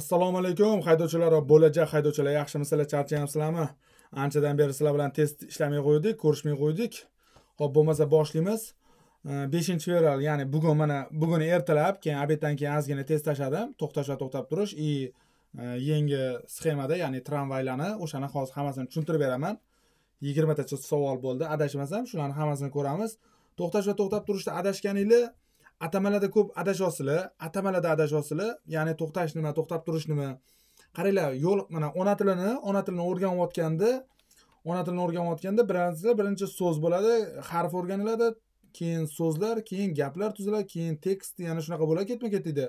assalomu alaykum haydovchilar bo'lajak haydovchilar yaxshimisizlar charchayapsizlarmi anchadan beri sizlar bilan test ishlamay qo'ydik ko'rishmay qo'ydik ho'p bo'lmasa boshlaymiz beshinchi fevral ya'ni bugun mana bugun ertalab keyin obeddan keyin ozgina test tashladim to'xtash va to'xtab turish и e, yangi sxemada ya'ni tramvaylarni o'shani hozir hammasini tushuntirib beraman yigirmatacha savol bo'ldi adashmasam shularni hammasini ko'ramiz to'xtash va to'xtab turishda adashganinglar atamalarda ko'p adashasizlar atamalarda adashasizlar ya'ni to'xtash nima to'xtab turish nima qaranglar yo'l mana ona tilini ona tilini o'rganayotganda ona tilini o'rganayotganda bilasizlar birinchi so'z bo'ladi harf o'rganiladi keyin so'zlar keyin gaplar tuziladi keyin tekst ya'ni shunaqa bo'ladi ketma ket deydi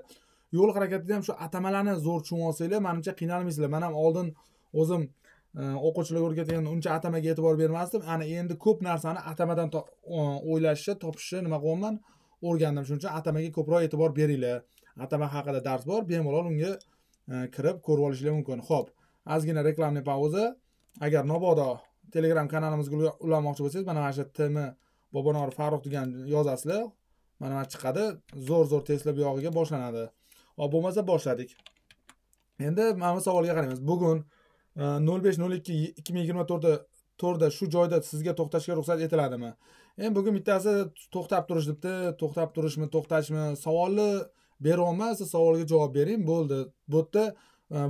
yo'l harakatida ham shu atamalarni zo'r tushunib olsanglar manimcha qiynalmaysizlar man ham oldin o'zim e, o'quvchilarga o'rgatganda uncha atamaga e'tibor bermasdim ana endi ko'p narsani atamadan o'ylashni topishni nima qilyapman o'rgandim shuning uchun atamaga ko'proq e'tibor beringlar atama haqida dars bor bemalol unga e, kirib ko'rib olishinglar mumkin ho'p ozgina reklamniy pauza agar mabodo telegram kanalimizga ulanmoqchi bo'lsangiz mana mana shu tm bobonor farruh degan yozasizlar mana mana chiqadi zo'r zo'r tesla bu yog'iga boshlanadi va bo'lmasa boshladik endi mana bu savolga qaraymiz bugun e, nol besh nol ikki ikki ming yigirma to'rtda to'rtda shu joyda sizga to'xtashga ruxsat etiladimi endi bugun bittasi to'xtab turish debdi to'xtab turishmi to'xtashmi savolni beryapman siz savolga javob bering bo'ldi bu yerda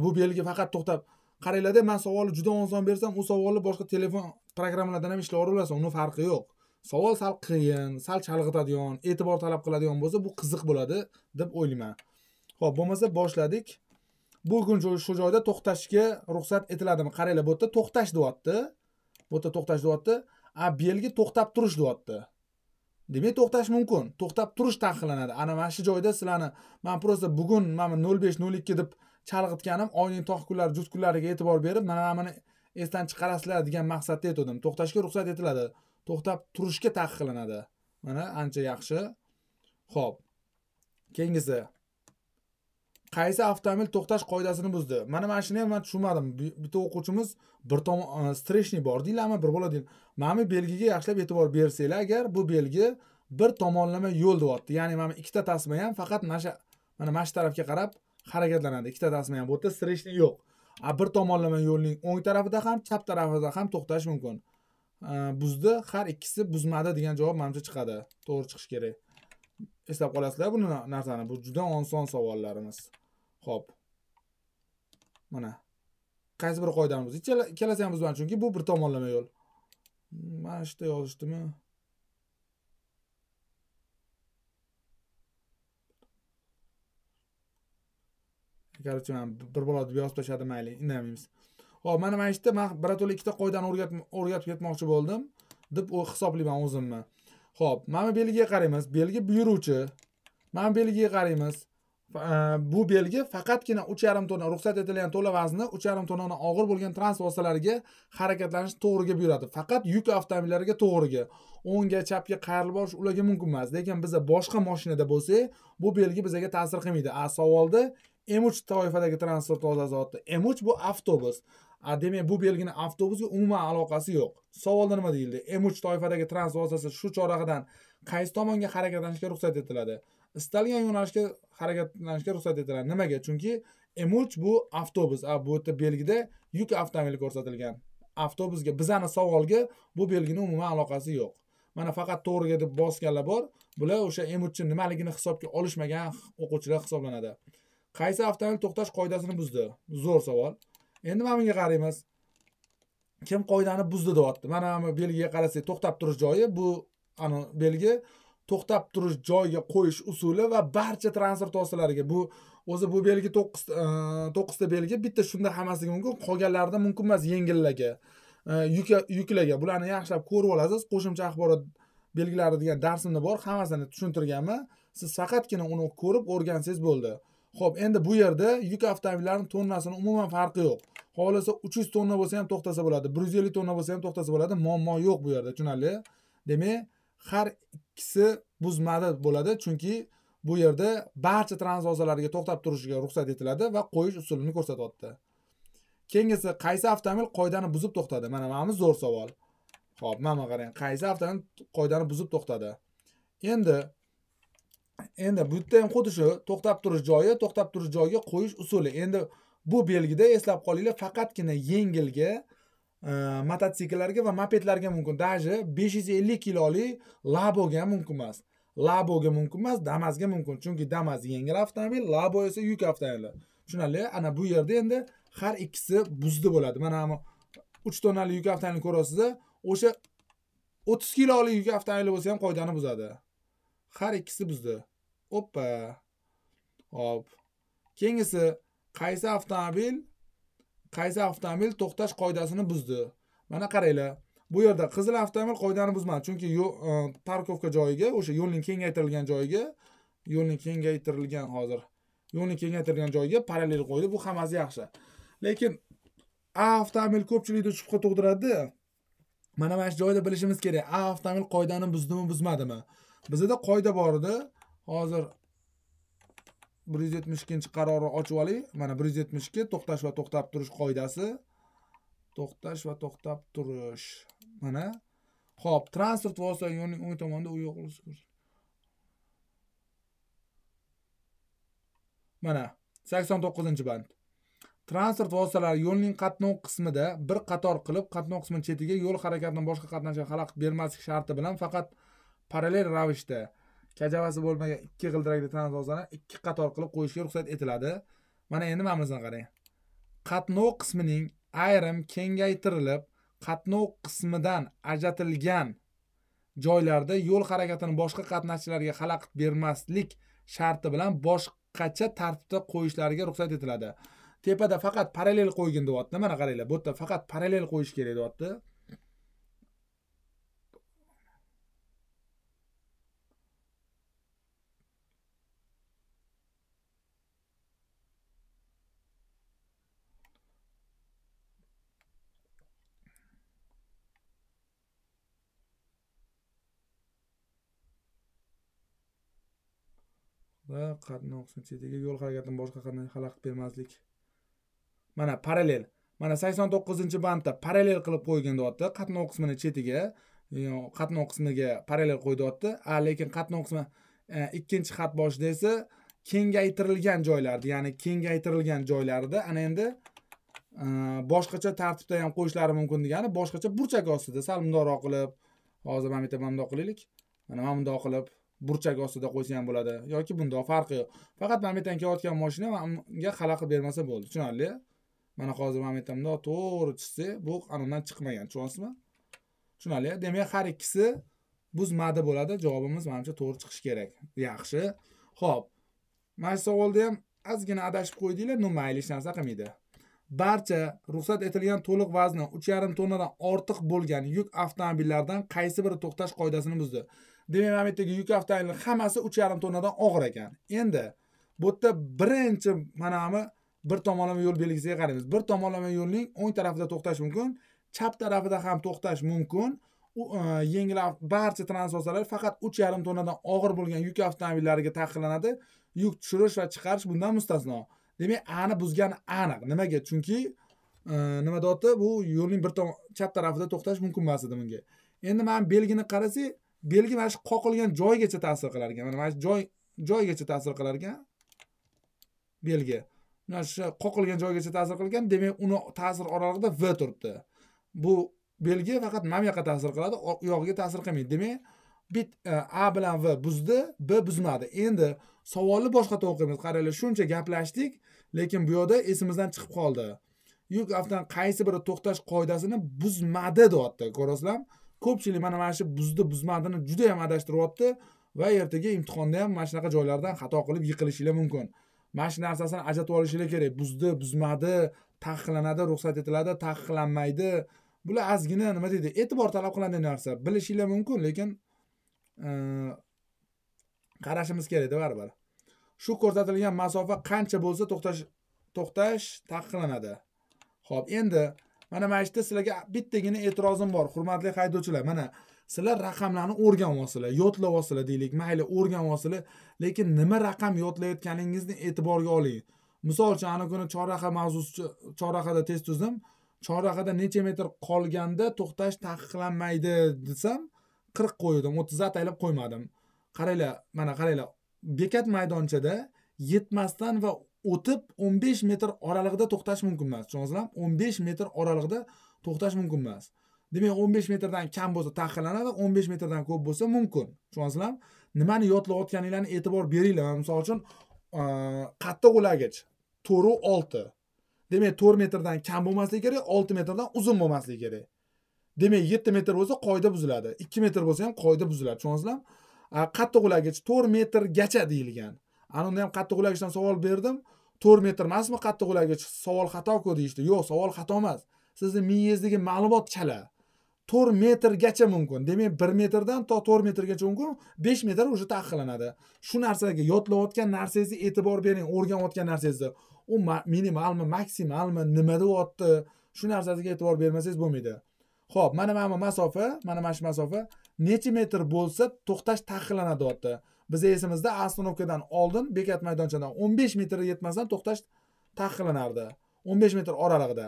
bu belgi faqat to'xtab qaranglarda man savolni juda oson bersam u savolni boshqa telefon programmalardan ham ishlab olasan uni farqi yo'q savol sal qiyin sal chalg'itadigan e'tibor talab qiladigan bo'lsa bu qiziq bo'ladi deb o'ylayman ho'p bo'lmasa boshladik bugun shu joyda to'xtashga ruxsat etiladimi qaranglar bu yerda to'xtash deyapti bu yerda to'xtash deyapti a belgi to'xtab turish deyapti demak to'xtash mumkin to'xtab turish taqiqlanadi ana mana shu joyda sizlarni man просто bugun mana nol besh nol ikki deb chalg'itganim oyning tog' kunlari juz kunlariga e'tibor berib mana buni esdan chiqarasizlar degan maqsadda aytgandim to'xtashga ruxsat etiladi to'xtab turishga taqiqlanadi mana ancha yaxshi ho'p keyingisi qaysi avtomobil to'xtash qoidasini buzdi mana mana shuni ham man tushunmadim bitta o'quvchimiz bir tomon e, streshniy bor deyilami bir bola deyil mana bu belgiga yaxshilab e'tibor bersanglar agar bu belgi bir tomonlama yo'l deyapti ya'ni mana ikkita tasma ham faqat mana shu mana shu tarafga qarab harakatlanadi ikkita tasma ham bu yerda streshniy yo'q a bir tomonlama yo'lning o'ng tarafida ham chap tarafida ham to'xtash mumkin e, buzdi har ikkisi buzmadi degan javob manimcha chiqadi to'g'ri chiqishi kerak eslab qolasizlar buni narsani bu juda oson savollarimiz ho'p mana qaysi bir qoidani buz ikkala ikkalasi ham buzmadi chunki bu bir tomonlama yo'l mana shu yerda yozishdimi короче mana bir balo deb yozib tashladi mayli indamaymiz ho'p mana mana shu yerda man birato'la ikkita qoidani o'rgatib ketmoqchi bo'ldim deb hisoblayman o'zimni ho'p mana bu belgiga qaraymiz belgi buyuruvchi mana bu belgiga qaraymiz E, bu belgi faqatgina uch yarim tonna ruxsat etilgan to'la vazni uch yarim tonnani og'ir bo'lgan transport vositalariga harakatlanish to'g'riga buyuradi faqat yuk avtomobillariga to'g'riga o'ngga chapga qayrilib olish ularga mumkin emas lekin biza boshqa mashinada bo'lsak bu belgi bizaga ta'sir qilmaydi a savolda m uch toifadagi transport vositasi m uch bu avtobus a demak bu belgini avtobusga umuman aloqasi yo'q savolda nima deyildi m uch toifadagi transport vositasi shu chorrahadan qaysi tomonga harakatlanishga ruxsat etiladi istalgan yo'nalishga harakatlanishga ruxsat etiladi nimaga chunki m uch bu avtobus a bu yerda belgida yuk avtomobili ko'rsatilgan avtobusga bizani savolga bu belgini umuman aloqasi yo'q mana faqat to'g'riga deb bosganlar bor bular o'sha m uchni nimaligini hisobga olishmagan o'quvchilar hisoblanadi qaysi avtomobil to'xtash qoidasini buzdi zo'r savol endi mana bunga qaraymiz kim qoidani buzdi deyapti mana belgiga qarasak to'xtab turish joyi bu ani belgi to'xtab turish joyiga qo'yish usuli va barcha transport vositalariga bu o'zi bu belgi e, to'qqizta belgi bitta shunda hammasiga mumkin qolganlarida mumkin emas yengillarga e, yuklarga bularni yaxshilab ko'rib olasiz qo'shimcha axborot belgilari degan darsimda bor hammasini tushuntirganman siz faqatgina uni ko'rib o'rgansangiz bo'ldi ho'p endi bu yerda yuk avtomobillarini tonnasini umuman farqi yo'q xohlasa uch yuz tonna bo'lsa ham to'xtasa bo'ladi bir yuz ellik tonna bo'lsa ham to'xtasa bo'ladi muammo yo'q bu yerda tushunarli demak har ikkisi buzmadi bo'ladi chunki bu yerda barcha trans a'zolariga to'xtab turishiga ruxsat etiladi va qo'yish usulini ko'rsatyapti keyingisi qaysi avtomobil qoidani buzib to'xtadi mana mana bu zo'r savol ho'p mana bu qarang qaysi avtomobil qoidani buzib to'xtadi endi endi bu yerda ham xuddi shu to'xtab turish joyi to'xtab turish joyiga qo'yish usuli endi bu belgida eslab qolinglar faqatgina yengilga mototsikllarga va mopedlarga mumkin даже besh yuz ellik kilolik laboga ham mumkin emas laboga mumkin emas damasga mumkin chunki damas yengil avtomobil labo esa yuk avtomobili tushunarli ana bu yerda endi har ikkisi buzdi bo'ladi mana uch tonnali yuk avtomobilni ko'ryapsizda o'sha o'ttiz kilolik yuk avtomobili bo'lsa ham qoidani buzadi har ikkisi buzdi oppa hop keyingisi qaysi avtomobil qaysi avtomobil to'xtash qoidasini buzdi mana qaranglar bu yerda qizil avtomobil qoidani buzmadi chunki e, parkovka joyiga o'sha yo'lning kengaytirilgan joyiga yo'lning kengaytirilgan hozir yo'lni kengaytirgan joyiga parallel qo'ydi bu hammasi yaxshi lekin a avtomobil ko'pchilikda shubha tug'diradida mana mana shu joyda bilishimiz kerak a avtomobil qoidani buzdimi buzmadimi bizada qoida bor edi hozir bir yuz yetmish ikkinchi qarorni ochib oling mana bir yuz yetmish ikki to'xtash va to'xtab turish qoidasi to'xtash va to'xtab turish mana ho'p transport vositasi yo'lning o'ng tomonida u yo'q mana sakson to'qqizinchi band transport vositalari yo'lning qatnov qismida bir qator qilib qatnov qismini chetiga yo'l harakatidan boshqa qatnashga xalaqit bermaslik sharti bilan faqat parallel ravishda kajavasi bo'lmagan ikki g'ildirakli transozani ikki qator qilib qo'yishga ruxsat etiladi mana endi mana bunisini qarang qatnov qismining ayrim kengaytirilib qatnov qismidan ajratilgan joylarda yo'l harakatini boshqa qatnashchilarga xalaqit bermaslik sharti bilan boshqacha tartibda qo'yishlariga ruxsat etiladi tepada faqat parallel qo'ygin deyapti mana qaranglar bu yerda faqat parallel qo'yish kerak deyapti va qatnov xususiyatiga yo'l harakatini boshqa qanday xalaqit bermaslik mana parallel mana sakson to'qqizinchi bandda parallel qilib qo'ygin deyapti qatnov qismini chetiga qatnov qismiga parallel qo'y deyapti a lekin qatnov qismi e, ikkinchi xat boshida esa kengaytirilgan joylarda ya'ni kengaytirilgan joylarida ana endi e, boshqacha tartibda ham qo'yishlari mumkin degani boshqacha burchak ostida sal mundoqroq qilib hozir mana bu yerda mana bundoq qilaylik mana mana bundoq qilib burchak ostida qo'ysa ham bo'ladi yoki bundoq farqi yo'q faqat yerdan kelayotgan moshina unga xalaqit bermasa bo'ldi tushunarli mana hozir mamet bundoq to'g'ri tushsa bu anavdan chiqmagan tushunyapsizmi tushunarli demak har ikkisi buzmadi bo'ladi javobimiz manimcha to'g'ri chiqishi kerak yaxshi ho'p mana shu savolda ham ozgina adashib qo'ydinglar ну mayli hech narsa qilmaydi barcha ruxsat etilgan to'liq vazni uch yarim tonnadan ortiq bo'lgan yuk avtomobillardan qaysi biri to'xtash qoidasini buzdi dinamometdagi yuk avtomobilni hammasi uch yarim tonnadan og'ir ekan endi bu yerda birinchi manami bir tomonlama yo'l belgisiga qaraymiz bir tomonlama yo'lning o'ng tarafida to'xtash mumkin chap tarafida ham to'xtash mumkin e, yengil barcha transport faqat uch yarim tonnadan og'ir bo'lgan yuk avtomobillariga taqiqlanadi yuk tushirish va chiqarish bundan mustasno demak ani buzgani aniq nimaga chunki e, nima deyapti bu yo'lning bir chap tarafida to'xtash mumkin emas edi bunga endi mana belgini qarasak belgi mana shu qoqilgan joygacha ta'sir qilar ekan mana mana shu joy joygacha ta'sir qilar ekan belgi mana shu qoqilgan joygacha ta'sir qilgan demak uni ta'sir oralig'ida v turibdi bu belgi faqat mana bu yoqqa ta'sir qiladi u yog'iga ta'sir qilmaydi demak bit e, a bilan v buzdi b buzmadi endi savolni boshqa to'qiymiz qaranglar shuncha gaplashdik lekin bu yoqda esimizdan chiqib qoldi yuk avtodan qaysi biri to'xtash qoidasini buzmadi deyapti ko'ryapsizlarmi ko'pchilik mana mana shu buzdi buzmadini juda yam adashtiryapti va ertaga imtihonda ham mana shunaqa joylardan xato qilib yiqilishinglar mumkin mana shu narsasini ajratib olishinglar kerak buzdi buzmadi taqiqlanadi ruxsat etiladi taqiqlanmaydi bular ozgina nima deydi e'tibor talab qiladigan narsa bilishinglar mumkin lekin e, qarashimiz kerakda baribir shu ko'rsatilgan masofa qancha bo'lsa to'xtash to'xtash taqiqlanadi ho'p endi mana mana ishda sizlarga bittagina e'tirozim bor hurmatli haydovchilar mana sizlar raqamlarni o'rganyapsizlar yodlayapsizlar yodlab deylik mayli o'rganyapsizlar lekin nima raqam yodlayotganingizni e'tiborga oling misol uchun ana kuni chorraqa mavzusi chorrahada test tuzdim chorrahada necha metr qolganda to'xtash taqiqlanmaydi desam qirq qo'ydim 30 ataylab qo'ymadim qaranglar mana qaranglar bekat maydonchada yetmasdan va o'tib 15 metr oralig'ida to'xtash mumkin emas o'n 15 metr oralig'ida to'xtash mumkin emas demak 15 metrdan kam bo'lsa taqiqlanadi 15 metrdan ko'p bo'lsa mumkin tushunyapsizlarmi nimani yodlayotganinglarni e'tibor beringlar misol uchun qattiq ulagich to'ri olti demak 4 metrdan kam bo'lmasligi kerak 6 metrdan uzun bo'lmasligi kerak demak 7 metr bo'lsa qoida buziladi 2 metr bo'lsa ham qoida buziladi tushunyapsizlarmi qattiq ulagich 4 metrgacha deyilgan ana unda ham qattiq ulagichdan savol berdim to'rt metr emasmi qattiq ulagich savol xatoku deyishdi yo'q savol xato emas sizni miyangizdagi ma'lumot chala to'rt metrgacha mumkin demak bir metrdan to to'rt metrgacha mumkin besh metr уже taqiqlanadi shu narsaga yodlayotgan narsangizga e'tibor bering o'rganayotgan narsangizni u minimalmi maksimalmi nima deyapti shu narsasiga e'tibor bermasangiz bo'lmaydi ho'p mana mana bu masofa mana mana shu masofa necha metr bo'lsa to'xtash taqiqlanadi deyapti bizni esimizda ostanovkadan oldin bekat maydonchadan o'n besh metrga yetmasdan to'xtash taqiqlanardi o'n besh metr oralig'ida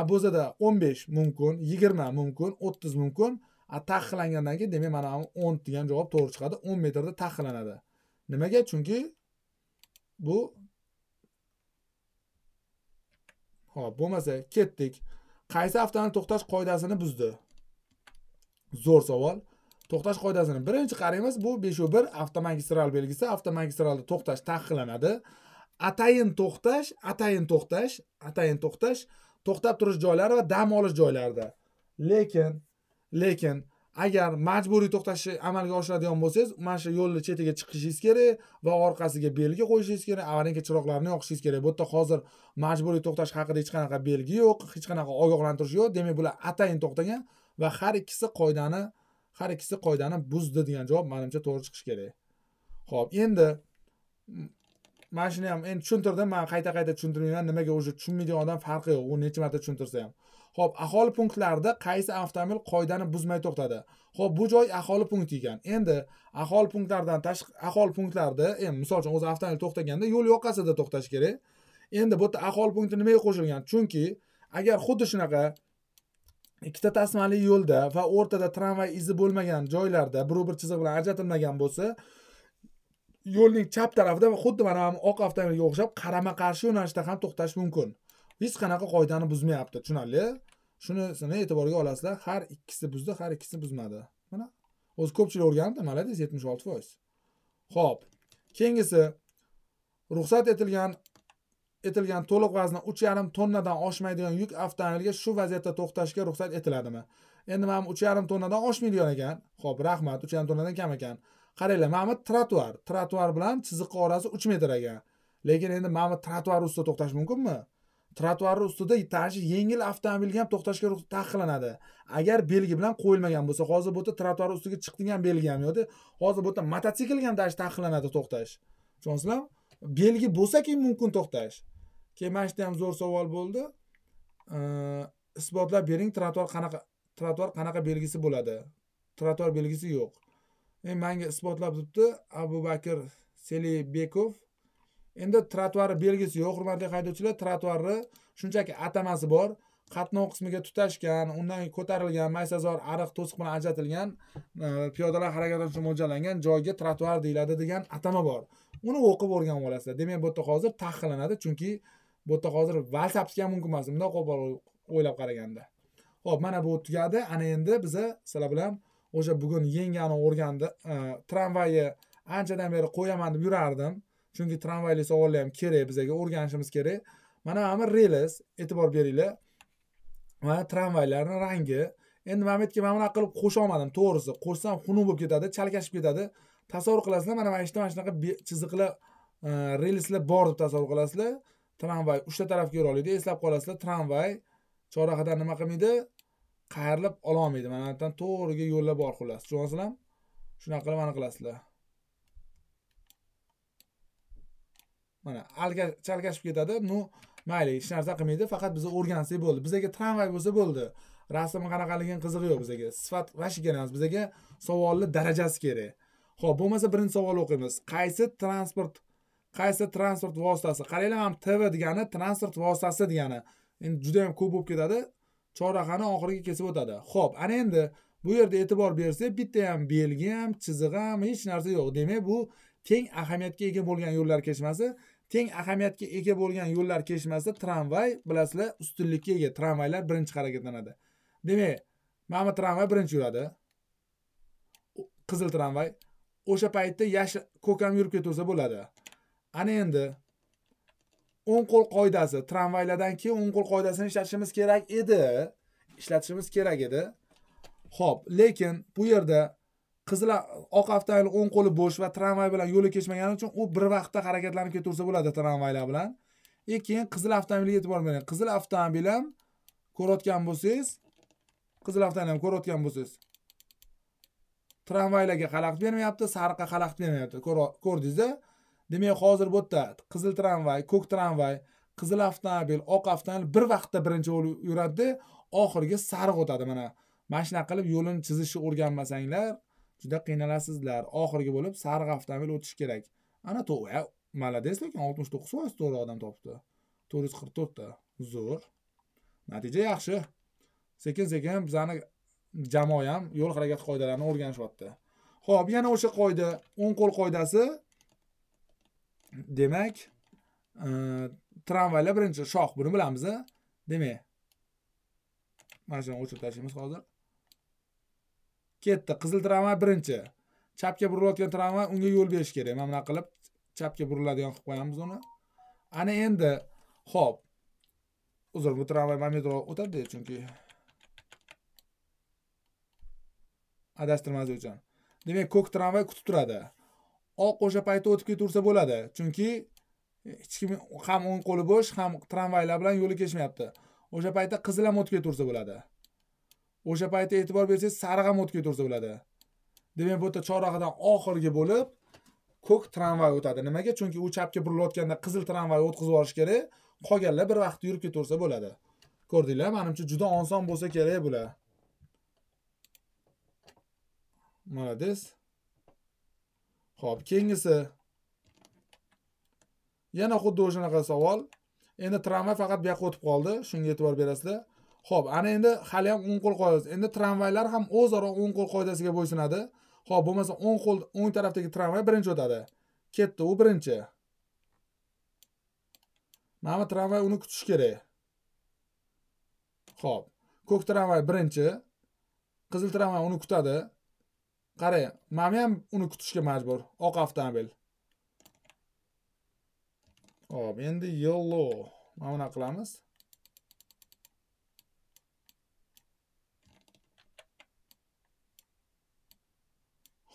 a bo'zada o'n besh mumkin yigirma mumkin o'ttiz mumkin a taqiqlangandan keyin demak mana o'n degan javob to'g'ri chiqadi o'n metrda taqiqlanadi nimaga chunki bu ho'p bo'lmasa ketdik qaysi avtomobil to'xtash qoidasini buzdi zo'r savol to'xtash qoidasini birinchi qaraymiz bu beshu bir avtomagistral belgisi avtomagistralda to'xtash taqiqlanadi atayin to'xtash atayin to'xtash atayin to'xtash to'xtab turish joylari va dam olish joylarida lekin lekin agar majburiy to'xtashni amalga oshiradigan bo'lsangiz mana shu yo'lni chetiga chiqishingiz kerak va orqasiga belgi qo'yishingiz kerak avarinka chiroqlarini yoqishingiz kerak bu yerda hozir majburiy to'xtash haqida hech qanaqa belgi yo'q hech qanaqa ogohlantirish yo'q demak bular atayin to'xtagan va har ikkisi qoidani har ikkisi qoidani buzdi degan javob manimcha to'g'ri chiqishi kerak ho'p endi mana shuni ham endi tushuntirdim man qayta qayta tushuntirmayman nimaga уже tushunmaydigan odam farqi yo'q u necha marta tushuntirsa ham ho'p aholi punktlarida qaysi avtomobil qoidani buzmay to'xtadi ho'p bu joy aholi punkti ekan endi aholi punktlaridan tashqi aholi punktlarida endi misol uchun o'zi avtomobil to'xtaganda yo'l yoqasida to'xtash kerak endi bu yerda aholi punkti nimaga qo'shilgan chunki agar xuddi shunaqa ikkita tasmali yo'lda va o'rtada tramvay izi bo'lmagan joylarda birov bir chiziq bilan ajratilmagan bo'lsa yo'lning chap tarafida xuddi mana oq avtomobilga o'xshab qarama qarshi yo'nalishda ham to'xtash mumkin hech qanaqa qoidani buzmayapti tushunarli shunisini e'tiborga olasizlar har ikkisi buzdi har ikkisi buzmadi mana o'zi ko'pchilik o'rgandi молодец yetmish olti foiz ho'p keyingisi ruxsat etilgan etilgan to'liq vazni uch yarim tonnadan oshmaydigan yuk avtomobilga shu vaziyatda to'xtashga ruxsat etiladimi endi mana bu uch yarim tonnadan oshmaydigan ekan ho'p rahmat uch yarim tonnadan kam ekan qaranglar mana bu trotuar trotuar bilan chiziqqa orasi uch metr ekan lekin endi mana bu trotuar ustida to'xtash mumkinmi trotuar ustida tashi yengil avtomobilga ham to'xtashga taqiqlanadi agar belgi bilan qo'yilmagan bo'lsa hozir bu yerda trotuar ustiga chiqding ham belgi ham yo'qda hozir bu yerda mototsiklga ham даже taqiqlanadi to'xtash tushunyapsizlarmi belgi bo'lsa keyin mumkin to'xtash yerda ham zo'r savol bo'ldi isbotlab bering trotuar qanaqa trotuar qanaqa belgisi bo'ladi trotuar belgisi yo'q endi manga isbotlab turibdi abu bakir selibekov endi trotuari belgisi yo'q hurmatli haydovchilar trotuarni shunchaki atamasi bor qatnov qismiga tutashgan undan ko'tarilgan maysazor ariq to'siq bilan ajratilgan e, piyodalar harakatlanishi mo'ljallangan joyga trotuar deyiladi degan atama bor uni o'qib o'rganib olasizlar demak bu yerda hozir taqiqlanadi chunki bu yerda hozir whatsappga ham mumkin emas bundoq o'ylab qaraganda ho'p mana bu tugadi ana endi biza sizlar bilan o'sha bugun yengani o'rgandi e, tramvayni anchadan beri qo'yaman deb yurardim chunki tramvayli savollar ham kerak bizaga o'rganishimiz kerak mana mana relis e'tibor beringlar mana tramvaylarni rangi endi mana bu yerga mana bunaqa qilib qo'sha olmadim to'g'risi qo'shsam xunuk bo'lib ketadi chalkashib ketadi tasavvur qilasizlar mana mana shu yerda mana shunaqa chiziqlar e, relislar bor deb tasavvur qilasizlar tramvay uchta tarafga yura oladi eslab qolasizlar tramvay chorrahadan nima qilmaydi qayrilib ololmaydi mana bu yerdan to'g'riga yo'llar bor xullas tushunyapsizlarmi shunaqa qilib mana qilasizlar mana chalkashib ketadi ну mayli hech narsa qilmaydi faqat biza o'rgansak bo'ldi bizaga tramvay bo'lsa bo'ldi rasmi qanaqaligini qizig'i yo'q bizaga sifat kerak emas bizaga savolni darajasi kerak ho'p bo'lmasa birinchi savol o'qiymiz qaysi transport qaysi transport vositasi qaranglar mana tv degani transport vositasi degani endi juda yam ko'p bo'lib ketadi chorrahani oxiriga kesib o'tadi ho'p ana endi bu yerda e'tibor bersak bitta ham belgi ham chizig'i ham hech narsa yo'q demak bu teng ahamiyatga ega bo'lgan yo'llar kesishmasi teng ahamiyatga ega bo'lgan yo'llar kesishmasi tramvay bilasizlar ustunlikka ega tramvaylar birinchi harakatlanadi demak mana bu tramvay birinchi yuradi qizil tramvay o'sha paytda yashil ko'k ham yurib ketaversa bo'ladi ana endi o'ng qo'l qoidasi tramvaylardan keyin o'ng qo'l qoidasini ishlatishimiz kerak edi ishlatishimiz kerak edi ho'p lekin bu yerda qizil oq avtomobil o'ng qo'li bo'sh va tramvay bilan yo'li kesmagani uchun u bir vaqtda harakatlanib ketaversa bo'ladi tramvaylar bilan и e, keyin qizil avtomobilga e'tibor bering qizil avtomobil ham ko'rayotgan bo'lsangiz qizil avtomobil ham ko'rayotgan bo'lsangiz tramvaylarga xalaqit bermayapti sariqqa xalaqit bermayapti ko'rdingizda demak hozir bu yerda qizil tramvay ko'k tramvay qizil avtomobil oq avtomobil bir vaqtda birinchi bo'lib yuradida oxirgi sariq o'tadi mana mana shunaqa qilib yo'lini chizishni o'rganmasanglar juda qiynalasizlar oxirgi bo'lib sariq avtomobil o'tish kerak ana to'g'ri молодец lekin oltmish to'qqiz foiz to'g'ri odam topibdi to'rt yuz qirq to'rtta zo'r natija yaxshi sekin sekin bizani jamoa ham yo'l harakati qoidalarini o'rganishyapti ho'p yana o'sha qoida o'ng qo'l qoidasi demak e, tramvaylar birinchi shoh buni bilamiz demak mana shuni o'chirib tashlaymiz hozir ketdi qizil tramvay birinchi chapga burilayotgan tramvay unga yo'l berish kerak mana bunaqa qilib chapga buriladigan qilib qo'yamiz uni ana endi ho'p uzr bu tramvay mana metro o'tadi chunki adashtirmaslik uchun demak ko'k tramvay kutib turadi oq o'sha paytda o'tib ketaversa bo'ladi chunki hech kim ham o'ng qo'li bo'sh ham tramvaylar bilan yo'li kesmayapti o'sha paytda qizil ham o'tib ketaversa bo'ladi o'sha paytda e'tibor bersangiz sariq ham o'tib ketaversa bo'ladi demak bu yerda chorrahadan oxirgi bo'lib ko'k tramvay o'tadi nimaga chunki u chapga burilayotganda qizil tramvay o'tkazib yuborish kerak qolganlar bir vaqtda yurib ketaversa bo'ladi ko'rdinglar manimcha juda oson bo'lsa kerak bular молодец Xo'p, keyingisi yana xuddi o'shanaqa savol endi tramvay faqat bu yoqqa o'tib qoldi shunga e'tibor berasizlar ho'p ana endi hali ham o'ng qo'l qoidasi endi tramvaylar ham o'zaro o'ng qo'l qoidasiga bo'ysunadi ho'p bo'lmasa o'ng qo'l o'ng tarafdagi tramvay birinchi o'tadi ketdi u birinchi mana bu tramvay uni kutish kerak ho'p ko'k tramvay birinchi qizil tramvay uni kutadi qara mana ham uni kutishga majbur oq avtomobil hop endi yellow mana bunaqa qilamiz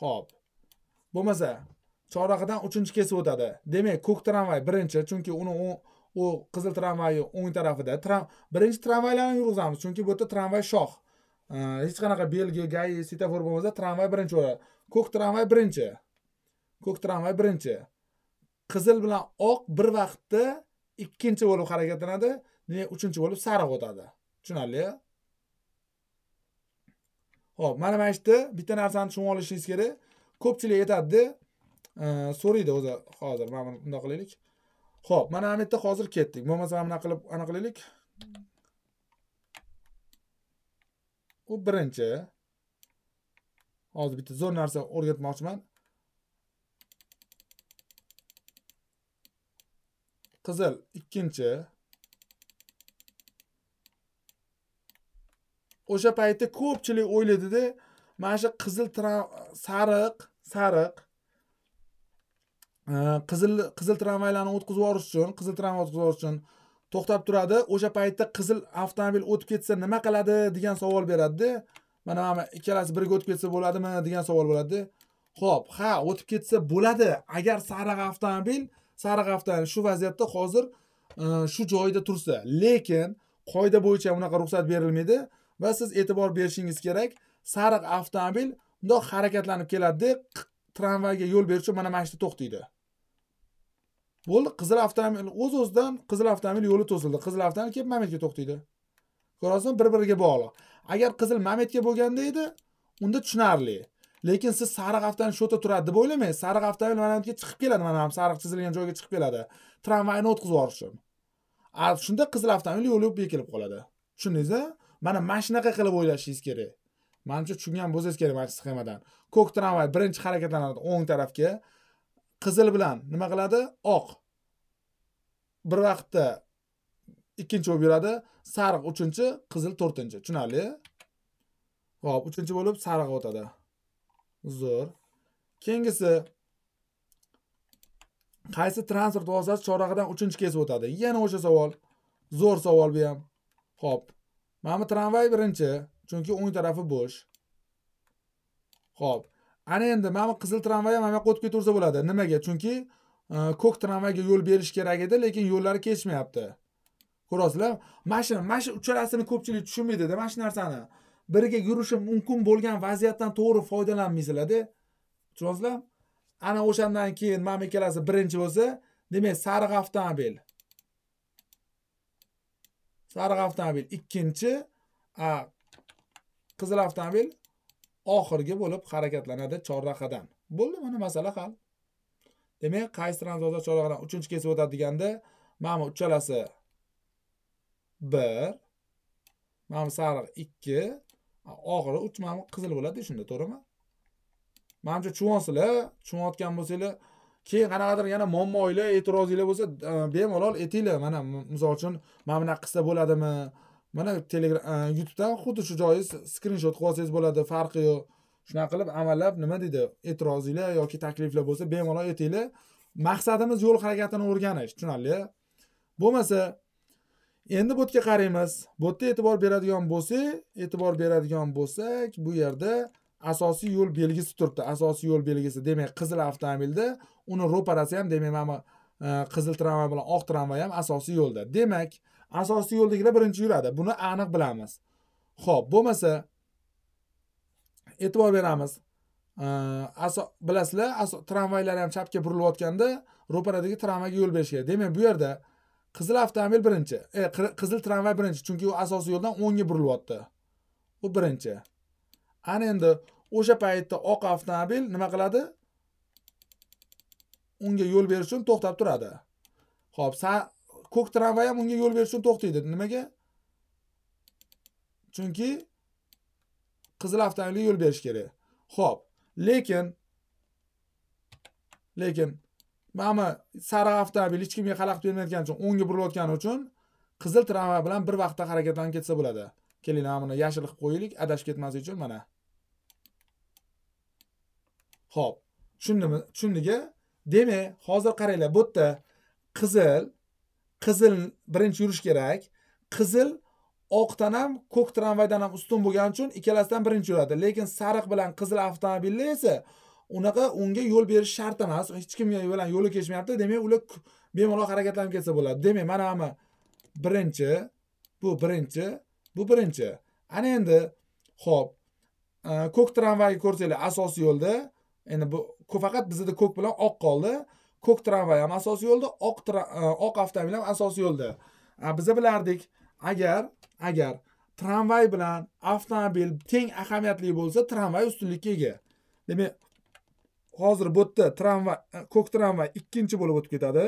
hop Bo'lmasa, chorrahadan 3-chi kesib o'tadi. Demak, ko'k tramvay birinchi, chunki uni u qizil tramvayning o'ng tarafida. Birinchi tramvaylarni yurgizamiz, chunki bu yerda tramvay shoh. hech qanaqa belgi gai svetofor bo'lmasa tramvay birinchi o'rin ko'k tramvay birinchi ko'k tramvay birinchi qizil bilan oq bir vaqtda ikkinchi bo'lib harakatlanadi uchinchi bo'lib sariq o'tadi tushunarli ho'p mana mana shu yerda bitta narsani tushunib olishingiz kerak ko'pchilik aytadida e, so'raydi o'zi hozir mana bundoq qilaylik ho'p mana bu yerda hozir ketdik bo'lmasa mana bunaqa qilib anaqa qilaylik u birinchi hozir bitta zo'r narsa o'rgatmoqchiman qizil ikkinchi o'sha paytda ko'pchilik o'ylaydida mana shu qizil sariq sariq qizil qizil tramvaylarni o'tkazib yuborish uchun qizil tramvay o'tkazib yuborish uchun to'xtab turadi o'sha paytda qizil avtomobil o'tib ketsa nima qiladi degan savol beradida mana mana ikkalasi birga o'tib ketsa bo'ladimi degan savol bo'ladida ho'p ha o'tib ketsa bo'ladi agar sariq avtomobil sariq avtomobil shu vaziyatda hozir e, shu joyida tursa lekin qoida bo'yicha unaqa ruxsat berilmaydi va siz e'tibor berishingiz kerak sariq avtomobil bundoq harakatlanib keladida tramvayga yo'l beruvchi mana mana shu yerda to'xtaydi bo'ldi qizil avtomobil o'z o'zidan qizil avtomobil yo'li to'sildi qizil avtomobil kelib mametga to'xtaydi ko'ryapsizmi bir biriga bog'liq agar qizil mametga bo'lganda edi unda tushunarli lekin siz sariq avtomobil shu yerda turadi deb o'ylamang sariq avtomobil mana yerga chiqib keladi mana bu sariq chizilgan joyga chiqib keladi tramvayni o'tkazib yuborish uchun shunda qizil avtomobil yo'li bekilib qoladi tushundingizmi mana mana shunaqa qilib o'ylashingiz kerak manimcha tushungan bo'lsangiz kerak mana shu sxemadan ko'k tramvay birinchi harakatlanadi o'ng tarafga qizil bilan nima qiladi oq bir vaqtda ikkinchi bo'lib yuradi sariq uchinchi qizil to'rtinchi tushunarli ho'p uchinchi bo'lib sariq o'tadi zo'r keyingisi qaysi transport vositasi chorrahadan uchinchi kesib o'tadi yana o'sha savol zo'r savol bu ham ho'p mana bu tramvay birinchi chunki o'ng tarafi bo'sh ho'p ana endi mana bu qizil tramvay ham mana bu yoqqa o'tib ketaversa bo'ladi nimaga chunki e, ko'k tramvayga yo'l berish kerak edi lekin yo'llari kesmayapti ko'ryapsizlar mana shu mana shu uchalasini ko'pchilik tushunmaydida mana shu narsani birga yurishi mumkin bo'lgan vaziyatdan to'g'ri foydalanmaysizlarda tushunyapsizlar ana o'shandan keyin mana bu ikkalasi birinchi bo'lsa demak sariq avtomobil sariq avtomobil ikkinchi a qizil avtomobil oxirgi bo'lib harakatlanadi chorraqadan bo'ldi mana masala hal demak qaysi tranzozor chorraqadan uchinchi kesib o'tadi deganda mana bu uchalasi bir mana bu sariq ikki oxiri uch mana bu qizil bo'ladi shunda to'g'rimi manimcha tushunyapsizlar tushunayotgan bo'lsanglar keyin qanaqadir yana muammoinglar e'tirozinglar bo'lsa bemalol aytinglar mana misol uchun mana bunaqa qilsa bo'ladimi mana telegram youtubedan xuddi shu joyi skrinshot qilib olsangiz bo'ladi farqi yo'q shunaqa qilib amallab nima deydi e'tirozinglar yoki takliflar bo'lsa bemalol aytinglar maqsadimiz yo'l harakatini o'rganish tushunarli bo'lmasa endi bu yerga qaraymiz bu yerda e'tibor beradigan bo'lsak e'tibor beradigan bo'lsak bu yerda asosiy yo'l belgisi turibdi asosiy yo'l belgisi demak qizil avtomobilda uni ro'parasi ham demak mana qizil tramvay bilan oq tramvay ham asosiy yo'lda demak asosiy yo'ldagilar birinchi yuradi buni aniq bilamiz ho'p bo'lmasa e'tibor beramiz bilasizlar tramvaylar ham chapga burilayotganda ro'paradagi tramvayga yo'l berish kerak demak bu yerda qizil avtomobil birinchi e, qizil tramvay birinchi chunki u asosiy yo'ldan o'ngga burilyapti bu birinchi ana endi o'sha paytda oq avtomobil nima qiladi unga yo'l berish uchun to'xtab turadi ho'p ko'k tramvay ham unga yo'l berish uchun to'xtaydi nimaga chunki qizil avtomobilga yo'l berish kerak ho'p lekin lekin mana sariq avtomobil hech kimga xalaqit bermayotgani uchun o'ngga burilayotgani uchun qizil tramvay bilan bir vaqtda harakatlanib ketsa bo'ladi kelinglar mana buni yashil qilib qo'yaylik adashib ketmaslik uchun mana ho'p tushundimi tushundiki demak hozir qaranglar bu yerda qizil qizil birinchi yurish kerak qizil oqdan ham ko'k tramvaydan ham ustun bo'lgani uchun ikkalasidan birinchi yuradi lekin sariq bilan qizil avtomobilda esa unaqa unga yo'l berish shart emas hech kim bilan yo'li kechmayapti demak ular bemalol harakatlanib ketsa bo'ladi demak mana bu birinchi bu birinchi bu birinchi ana endi ho'p e, ko'k tramvayni ko'rsanglar asosiy yo'lda endi bu faqat bizada ko'k bilan oq qoldi ko'k tramvay ham asosiy yo'lda oq e, oq avtomobil ham asosiy yo'lda biza bilardik agar agar tramvay bilan avtomobil teng ahamiyatli bo'lsa tramvay ustunlikka ega demak hozir bu yerda tramvay e, ko'k tramvay ikkinchi bo'lib o'tib ketadi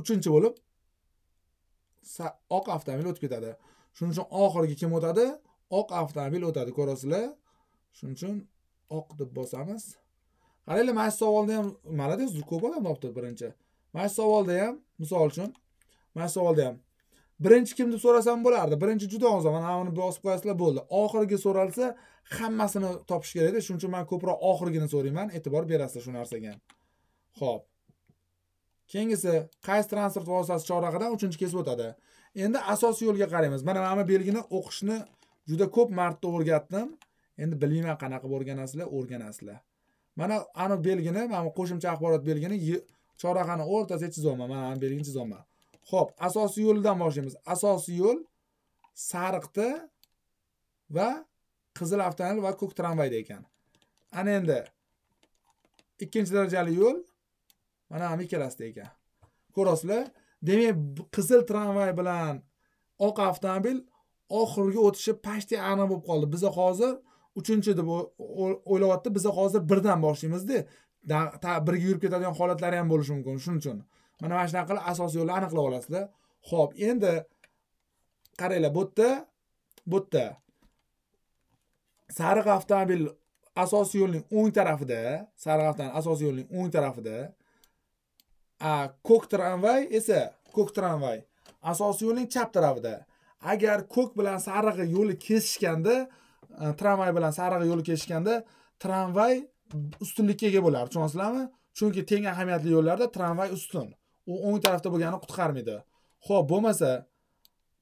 uchinchi bo'lib oq avtomobil o'tib ketadi shuning uchun oxirgi kim o'tadi oq avtomobil o'tadi ko'rasizlar shuning uchun oq deb bosamiz qaranglar mana shu savolni ham молодец ko'p odam topdi birinchi mana shu savolda ham misol uchun mana shu savolda ham birinchi kim deb so'rasam bo'lardi birinchi juda oson mana uni bosib qo'yasizlar bo'ldi oxirgi so'ralsa hammasini topish kerakda shuning uchun man ko'proq oxirgini so'rayman e'tibor berasizlar shu narsaga ham ho'p keyingisi qaysi transport vositasi chorrahadan uchinchi kesib o'tadi endi asosiy yo'lga qaraymiz mana mana bu belgini o'qishni juda ko'p marta o'rgatdim endi bilmayman qanaqa o'rganasizlar o'rganasizlar mana anavi belgini mana qo'shimcha axborot belgini chorrahani o'rtasiga chizyapman mana ani belgini chizyapman ho'p asosiy yo'ldan boshlaymiz asosiy yo'l sariqda va qizil avtomobil va ko'k tramvayda ekan ana endi ikkinchi darajali yo'l mana ham ikkalasida ekan ko'rasizlar demak qizil tramvay bilan oq avtomobil oxirgi o'tishi почти aniq bo'lib qoldi biza hozir uchinchi deb o'ylayapti biza hozir birdan boshlaymizda birga yurib ketadigan holatlari ham bo'lishi mumkin shuning uchun mana mana shunaqa qilib asosiy yo'lni aniqlab olasizda ho'p endi qaranglar bu yerda bu yerda sariq avtomobil asosiy yo'lning o'ng tarafida sariq avtomobil asosiy yo'lning o'ng tarafida ko'k tramvay esa ko'k tramvay asosiy yo'lning chap tarafida agar ko'k bilan sariq yo'li kesishganda tramvay э, bilan sariq yo'li kesishganda tramvay ustunlikka ega bo'lardi tushunyapsizlarmi chunki teng ahamiyatli yo'llarda tramvay ustun u o'ng tarafda bo'lgani qutqarmaydi ho'p bo'lmasa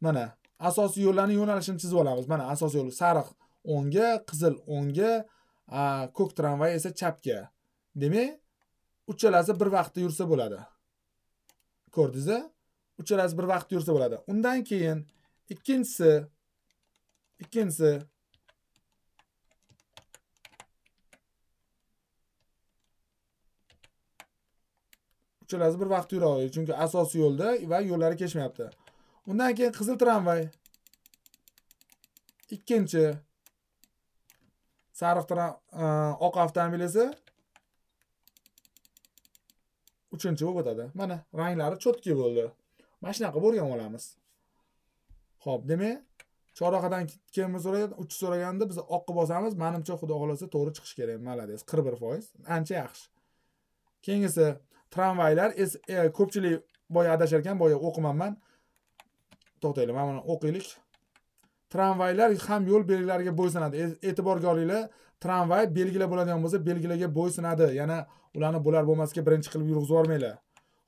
mana asosiy yo'llarni yo'nalishini chizib olamiz mana asosiy yo'l sariq o'ngga qizil o'ngga ko'k tramvay esa chapga demak uchalasi bir vaqtda yursa bo'ladi ko'rdingiz uchalasi bir vaqtda yursa bo'ladi undan keyin ikkinchisi ikkinchisi uchalasi bir vaqtda yuraveradi chunki asosiy yo'lda va yo'llari kesishmayapti undan keyin qizil tramvay ikkinchi sariq e, oq avtomobil esa uchinchi bo'lib o'tadi mana ranglari cho'tki bo'ldi mana shunaqa o'rganib olamiz ho'p demak chorraqadan kim so'raydi uch so'raganda biz oqqa bosamiz manimcha xudo xohlasa to'g'ri chiqishi kerak молодец qirq bir foiz ancha yaxshi keyingisi tramvaylar e, ko'pchilik boya adashar ekan boya o'qimanman to'xtaylik mana buni o'qiylik tramvaylar ham yo'l belgilariga bo'ysunadi e, olinglar tramvay belgilar bo'ladigan bo'lsa belgilarga bo'ysunadi yana ularni bo'lar bo'lmasga birinchi qilib yurg'izib yubormanglar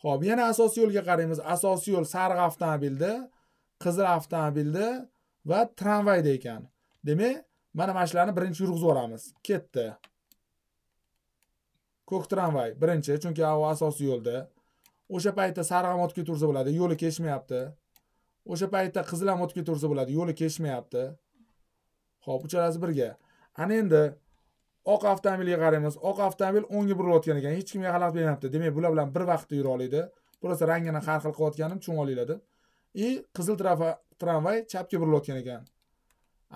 ho'p yana asosiy yo'lga qaraymiz asosiy yo'l sariq avtomobilda qizil avtomobilda va tramvayda ekan demak mana mana shularni birinchi yurg'izib yuboramiz ketdi ko'k tramvay birinchi chunki u asosiy yo'lda o'sha paytda ham o'tib ketaversa bo'ladi yo'li kesishmayapti o'sha paytda qizil ham o'tib ketaversa bo'ladi yo'li kesishmayapti ho'p uchalasi birga ana endi oq avtomobilga qaraymiz oq avtomobil o'ngga burilayotgan ekan hech kimga xalaqit bermayapti demak bular bilan bir vaqtda yura oladi просто rangini har xil qilayotganim tushunib olinglar deb и qizil tramvay chapga burilayotgan ekan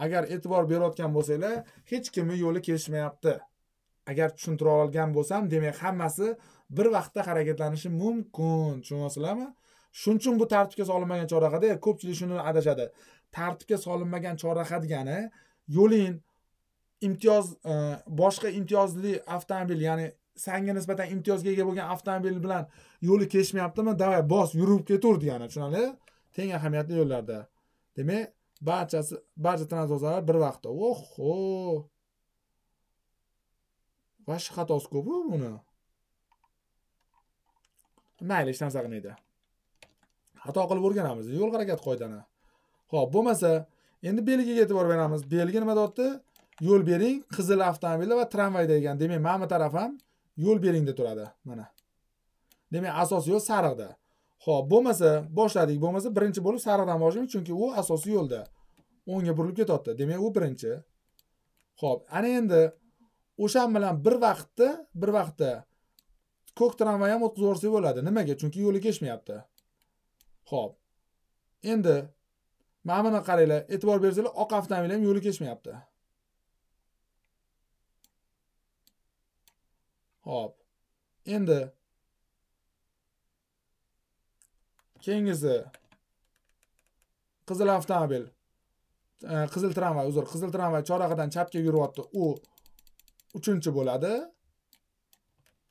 agar e'tibor berayotgan bo'lsanglar hech kimni yo'li kesishmayapti agar tushuntira olgan bo'lsam demak hammasi bir vaqtda harakatlanishi mumkin tushunyapsizlarmi shuning uchun bu tartibga solinmagan chorrahada ko'pchilik shuni adashadi tartibga solinmagan chorraha degani yo'ling imtiyoz e, boshqa imtiyozli avtomobil ya'ni sanga nisbatan imtiyozga ega bo'lgan avtomobil bilan yo'li kelishmayaptimi давай bos yurib ketaver degani tushunarli teng ahamiyatli yo'llarda demak barchasi barcha transport bir vaqtda oho vashi xatosi ko'pu buni mayli hech narsa qilmaydi xato qilib o'rganamiz yo'l harakati qoidani ho'p bo'lmasa endi belgiga e'tibor beramiz belgi nima deyapti yo'l bering qizil avtomobil va tramvay degan demak mana bu taraf ham yo'l bering deb turadi mana demak asosiy yo'l sariqda ho'p bo'lmasa boshladik bo'lmasa birinchi bo'lib sariqdan boshlaymiz chunki u asosiy yo'lda o'ngga burilib ketyapti demak u birinchi ho'p ana endi o'sha bilan bir vaqtda bir vaqtda ko'k tramvay ham o'tkazib yuborsak bo'ladi nimaga chunki yo'li kesmayapti ho'p endi mana buni qaranglar e'tibor bersanglar oq avtomobil ham yo'li kesmayapti ho'p endi keyingisi qizil avtomobil e, qizil tramvay uzr qizil tramvay chorag'idan chapga yuryapti u uchinchi bo'ladi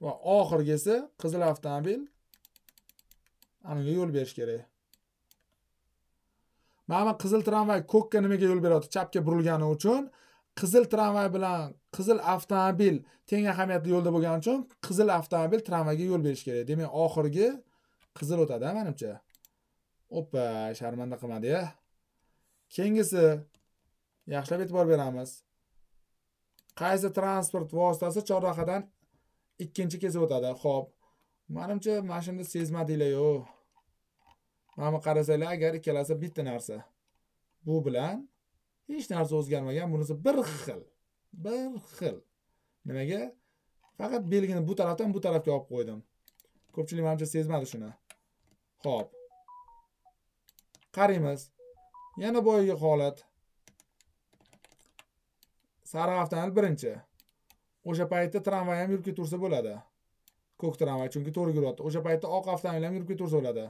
va oxirgisi qizil avtomobil aniga yo'l berish kerak mana bu qizil tramvay ko'kka nimaga yo'l beryapti chapga burilgani uchun qizil tramvay bilan qizil avtomobil teng ahamiyatli yo'lda bo'lgani uchun qizil avtomobil tramvayga yo'l berish kerak demak oxirgi qizil o'tadi manimcha opa sharmanda qilmadi ya keyingisi yaxshilab e'tibor beramiz qaysi transport vositasi chorrahadan ikkinchi kesib o'tadi ho'p manimcha mana shuni sezmadinglar mana bu qarasanglar agar ikkalasi bitta narsa bu bilan hech narsa o'zgarmagan bunisi bir xil bir xil nimaga faqat belgini bu tarafdan bu tarafga olib qo'ydim ko'pchilik manimcha sezmadi shuni ho'p qaraymiz yana boyagi holat sariq avtomobil birinchi o'sha paytda tramvay ham yurib ketaversa bo'ladi ko'k tramvay chunki to'g'ri yuryapti o'sha paytda oq avtomobil ham yurib ketaversa bo'ladi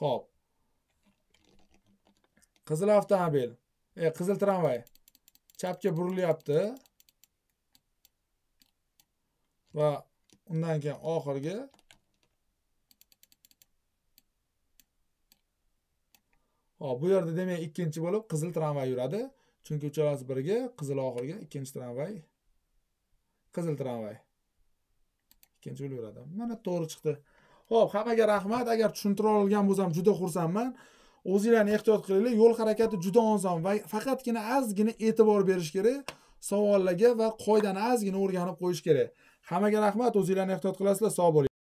ho'p qizil avtomobil e, qizil tramvay chapga burilyapti va undan keyin oxirgi hop bu yerda demak ikkinchi bo'lib qizil tramvay yuradi chunki uchalasi birga qizil oxirgi ikkinchi tramvay qizil tramvay ikkinchi bo'laveradi mana to'g'ri chiqdi ho'p hammaga rahmat agar tushuntira olgan bo'lsam juda xursandman o'zinglarni ehtiyot qilinglar yo'l harakati juda oson va faqatgina ozgina e'tibor berish kerak savollarga va qoidani ozgina o'rganib qo'yish kerak hammaga rahmat o'zinglarni ehtiyot qilasizlar sog' bo'ling